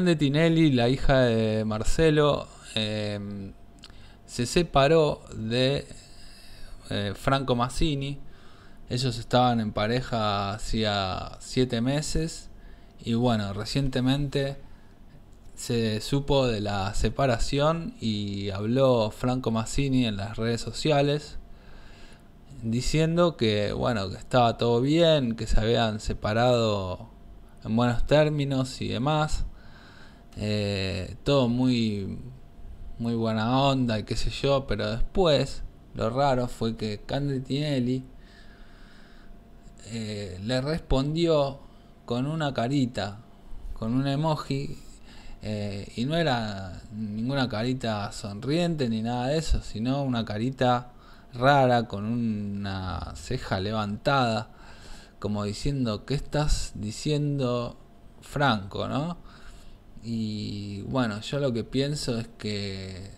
de Tinelli, la hija de Marcelo, em, se separó de eh, Franco Massini. Ellos estaban en pareja hacía siete meses y bueno, recientemente se supo de la separación y habló Franco Massini en las redes sociales diciendo que bueno, que estaba todo bien, que se habían separado en buenos términos y demás. Eh, todo muy, muy buena onda y qué sé yo, pero después lo raro fue que candy eh, le respondió con una carita, con un emoji, eh, y no era ninguna carita sonriente ni nada de eso, sino una carita rara con una ceja levantada, como diciendo, ¿qué estás diciendo Franco, no? Y bueno, yo lo que pienso es que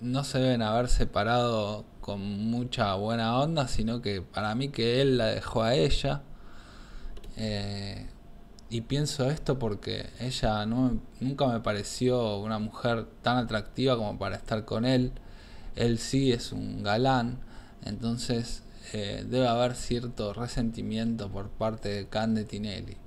no se deben haber separado con mucha buena onda, sino que para mí que él la dejó a ella. Eh, y pienso esto porque ella no, nunca me pareció una mujer tan atractiva como para estar con él. Él sí es un galán, entonces eh, debe haber cierto resentimiento por parte de Candetinelli